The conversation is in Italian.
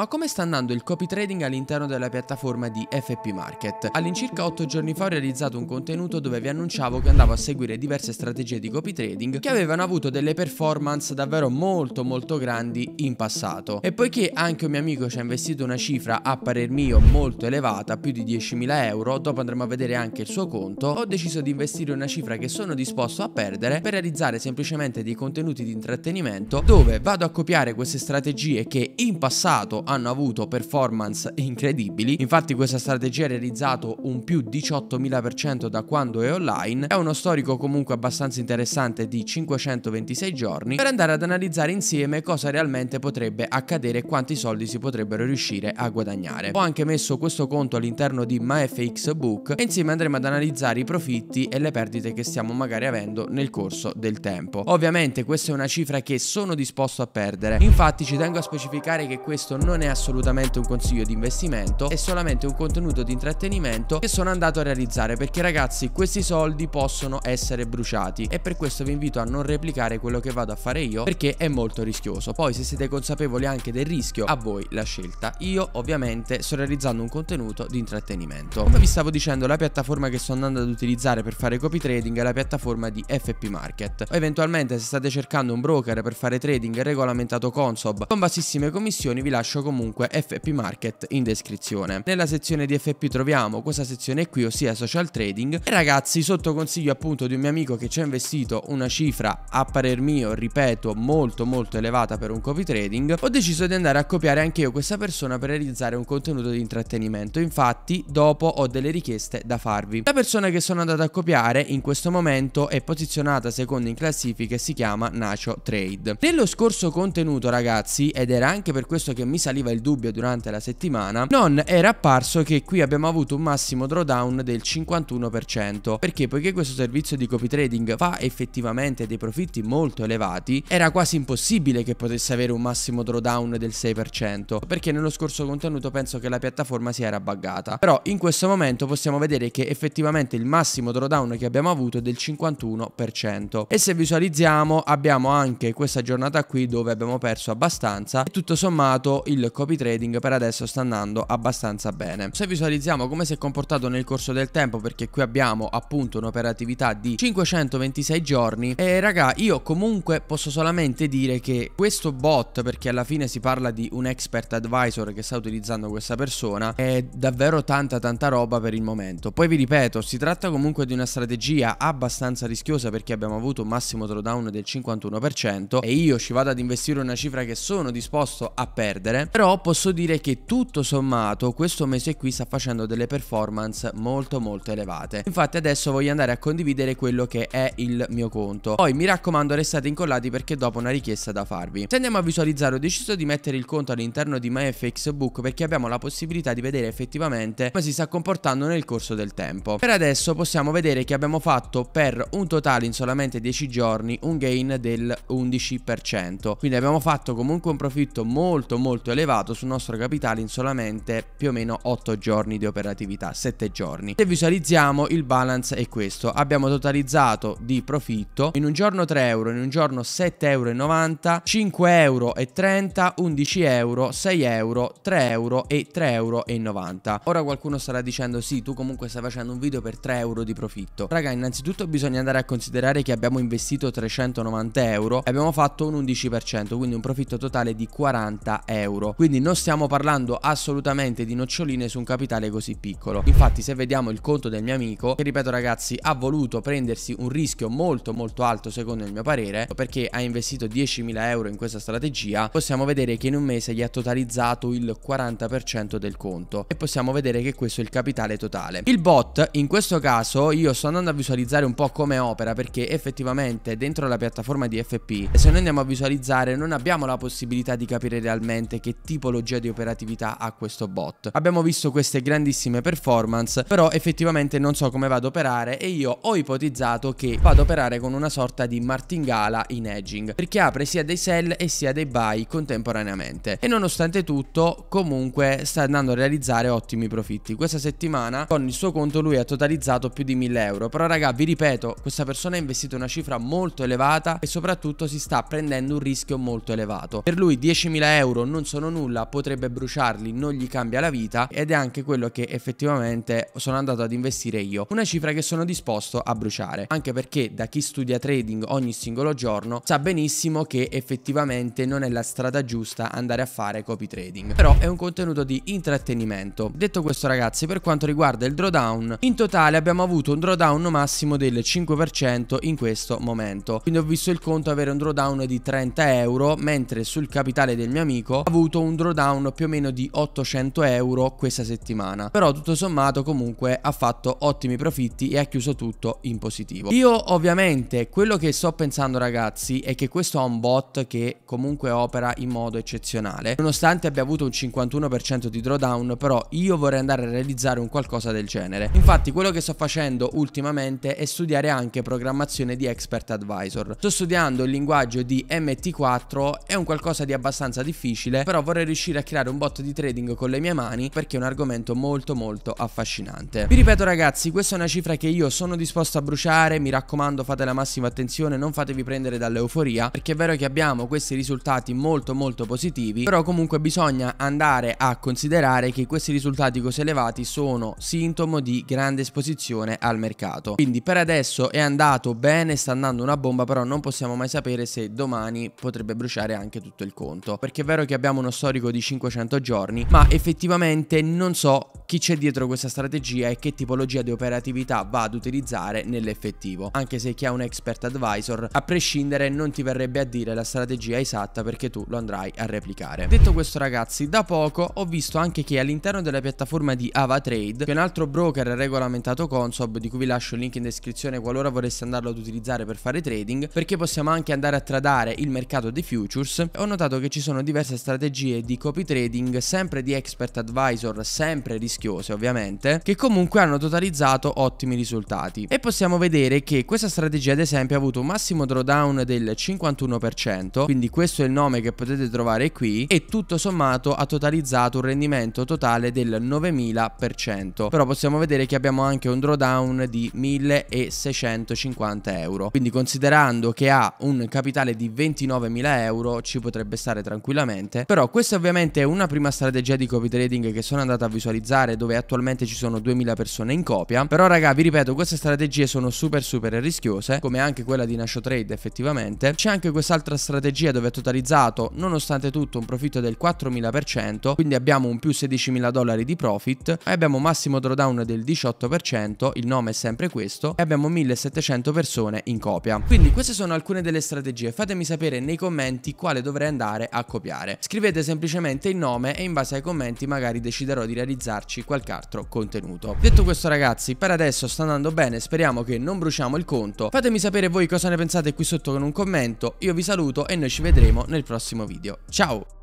Ma come sta andando il copy trading all'interno della piattaforma di FP Market? All'incirca 8 giorni fa ho realizzato un contenuto dove vi annunciavo che andavo a seguire diverse strategie di copy trading che avevano avuto delle performance davvero molto molto grandi in passato. E poiché anche un mio amico ci ha investito una cifra a parer mio molto elevata, più di 10.000 euro, dopo andremo a vedere anche il suo conto, ho deciso di investire una cifra che sono disposto a perdere per realizzare semplicemente dei contenuti di intrattenimento dove vado a copiare queste strategie che in passato hanno avuto performance incredibili, infatti questa strategia ha realizzato un più 18.000% da quando è online, è uno storico comunque abbastanza interessante di 526 giorni per andare ad analizzare insieme cosa realmente potrebbe accadere e quanti soldi si potrebbero riuscire a guadagnare. Ho anche messo questo conto all'interno di MyFX Book e insieme andremo ad analizzare i profitti e le perdite che stiamo magari avendo nel corso del tempo. Ovviamente questa è una cifra che sono disposto a perdere, infatti ci tengo a specificare che questo non non è assolutamente un consiglio di investimento, è solamente un contenuto di intrattenimento che sono andato a realizzare perché ragazzi questi soldi possono essere bruciati e per questo vi invito a non replicare quello che vado a fare io perché è molto rischioso. Poi se siete consapevoli anche del rischio, a voi la scelta. Io ovviamente sto realizzando un contenuto di intrattenimento. Come vi stavo dicendo, la piattaforma che sto andando ad utilizzare per fare copy trading è la piattaforma di FP Market. O eventualmente se state cercando un broker per fare trading regolamentato Consob con bassissime commissioni vi lascio lascio comunque FP Market in descrizione. Nella sezione di FP troviamo questa sezione qui, ossia social trading. E ragazzi, sotto consiglio appunto di un mio amico che ci ha investito una cifra a parer mio, ripeto, molto molto elevata per un copy trading, ho deciso di andare a copiare anche io questa persona per realizzare un contenuto di intrattenimento. Infatti, dopo ho delle richieste da farvi. La persona che sono andato a copiare in questo momento è posizionata secondo in classifica e si chiama Nacho Trade. Nello scorso contenuto, ragazzi, ed era anche per questo che mi sa saliva il dubbio durante la settimana, non era apparso che qui abbiamo avuto un massimo drawdown del 51%, perché poiché questo servizio di copy trading fa effettivamente dei profitti molto elevati, era quasi impossibile che potesse avere un massimo drawdown del 6%, perché nello scorso contenuto penso che la piattaforma si era buggata. Però in questo momento possiamo vedere che effettivamente il massimo drawdown che abbiamo avuto è del 51%. E se visualizziamo abbiamo anche questa giornata qui dove abbiamo perso abbastanza e tutto sommato il il copy trading per adesso sta andando abbastanza bene. Se visualizziamo come si è comportato nel corso del tempo perché qui abbiamo appunto un'operatività di 526 giorni e raga io comunque posso solamente dire che questo bot perché alla fine si parla di un expert advisor che sta utilizzando questa persona è davvero tanta tanta roba per il momento. Poi vi ripeto si tratta comunque di una strategia abbastanza rischiosa perché abbiamo avuto un massimo drawdown del 51% e io ci vado ad investire una cifra che sono disposto a perdere però posso dire che tutto sommato questo mese qui sta facendo delle performance molto molto elevate. Infatti adesso voglio andare a condividere quello che è il mio conto. Poi mi raccomando restate incollati perché dopo una richiesta da farvi. Se andiamo a visualizzare ho deciso di mettere il conto all'interno di MyFX Book perché abbiamo la possibilità di vedere effettivamente come si sta comportando nel corso del tempo. Per adesso possiamo vedere che abbiamo fatto per un totale in solamente 10 giorni un gain del 11%. Quindi abbiamo fatto comunque un profitto molto molto elevato elevato sul nostro capitale in solamente più o meno 8 giorni di operatività, 7 giorni. Se visualizziamo il balance è questo, abbiamo totalizzato di profitto in un giorno 3 euro, in un giorno 7,90 euro, 5 euro e 30, 11 euro, 6 euro, 3 euro e 3,90 euro. Ora qualcuno starà dicendo sì, tu comunque stai facendo un video per 3 euro di profitto. Raga, innanzitutto bisogna andare a considerare che abbiamo investito 390 euro e abbiamo fatto un 11%, quindi un profitto totale di 40 euro quindi non stiamo parlando assolutamente di noccioline su un capitale così piccolo. Infatti se vediamo il conto del mio amico, che ripeto ragazzi ha voluto prendersi un rischio molto molto alto secondo il mio parere, perché ha investito 10.000 euro in questa strategia, possiamo vedere che in un mese gli ha totalizzato il 40% del conto e possiamo vedere che questo è il capitale totale. Il bot in questo caso io sto andando a visualizzare un po' come opera perché effettivamente dentro la piattaforma di FP se noi andiamo a visualizzare non abbiamo la possibilità di capire realmente che tipologia di operatività ha questo bot. Abbiamo visto queste grandissime performance, però effettivamente non so come vado ad operare e io ho ipotizzato che va ad operare con una sorta di martingala in edging, perché apre sia dei sell e sia dei buy contemporaneamente. E nonostante tutto, comunque sta andando a realizzare ottimi profitti. Questa settimana con il suo conto lui ha totalizzato più di 1000 euro, però raga vi ripeto, questa persona ha investito una cifra molto elevata e soprattutto si sta prendendo un rischio molto elevato. Per lui 10.000 euro non sono nulla potrebbe bruciarli, non gli cambia la vita ed è anche quello che effettivamente sono andato ad investire io, una cifra che sono disposto a bruciare, anche perché da chi studia trading ogni singolo giorno sa benissimo che effettivamente non è la strada giusta andare a fare copy trading, però è un contenuto di intrattenimento. Detto questo ragazzi, per quanto riguarda il drawdown, in totale abbiamo avuto un drawdown massimo del 5% in questo momento, quindi ho visto il conto avere un drawdown di 30 euro, mentre sul capitale del mio amico ha avuto avuto un drawdown più o meno di 800 euro questa settimana però tutto sommato comunque ha fatto ottimi profitti e ha chiuso tutto in positivo io ovviamente quello che sto pensando ragazzi è che questo è un bot che comunque opera in modo eccezionale nonostante abbia avuto un 51% di drawdown però io vorrei andare a realizzare un qualcosa del genere infatti quello che sto facendo ultimamente è studiare anche programmazione di expert advisor sto studiando il linguaggio di MT4 è un qualcosa di abbastanza difficile però però vorrei riuscire a creare un bot di trading con le mie mani perché è un argomento molto molto affascinante. Vi ripeto ragazzi, questa è una cifra che io sono disposto a bruciare, mi raccomando fate la massima attenzione, non fatevi prendere dall'euforia perché è vero che abbiamo questi risultati molto molto positivi, però comunque bisogna andare a considerare che questi risultati così elevati sono sintomo di grande esposizione al mercato. Quindi per adesso è andato bene, sta andando una bomba, però non possiamo mai sapere se domani potrebbe bruciare anche tutto il conto, perché è vero che abbiamo uno uno storico di 500 giorni, ma effettivamente non so chi c'è dietro questa strategia e che tipologia di operatività va ad utilizzare nell'effettivo. Anche se chi ha un expert advisor, a prescindere non ti verrebbe a dire la strategia esatta perché tu lo andrai a replicare. Detto questo ragazzi, da poco ho visto anche che all'interno della piattaforma di AvaTrade, che è un altro broker regolamentato Consob, di cui vi lascio il link in descrizione qualora vorreste andarlo ad utilizzare per fare trading, perché possiamo anche andare a tradare il mercato dei futures, ho notato che ci sono diverse strategie di copy trading, sempre di expert advisor, sempre rischioso rischiose ovviamente, che comunque hanno totalizzato ottimi risultati. E possiamo vedere che questa strategia ad esempio ha avuto un massimo drawdown del 51%, quindi questo è il nome che potete trovare qui, e tutto sommato ha totalizzato un rendimento totale del 9000%. Però possiamo vedere che abbiamo anche un drawdown di 1650 euro, quindi considerando che ha un capitale di 29.000 euro ci potrebbe stare tranquillamente, però questa ovviamente è una prima strategia di copy trading che sono andata a visualizzare popolare dove attualmente ci sono 2000 persone in copia. Però raga, vi ripeto, queste strategie sono super super rischiose, come anche quella di Nasho Trade effettivamente. C'è anche quest'altra strategia dove è totalizzato, nonostante tutto, un profitto del 4000%, quindi abbiamo un più 16.000 dollari di profit e abbiamo un massimo drawdown del 18%, il nome è sempre questo, e abbiamo 1700 persone in copia. Quindi queste sono alcune delle strategie, fatemi sapere nei commenti quale dovrei andare a copiare. Scrivete semplicemente il nome e in base ai commenti magari deciderò di realizzarci metterci qualche altro contenuto. Detto questo ragazzi, per adesso sta andando bene, speriamo che non bruciamo il conto. Fatemi sapere voi cosa ne pensate qui sotto con un commento, io vi saluto e noi ci vedremo nel prossimo video. Ciao!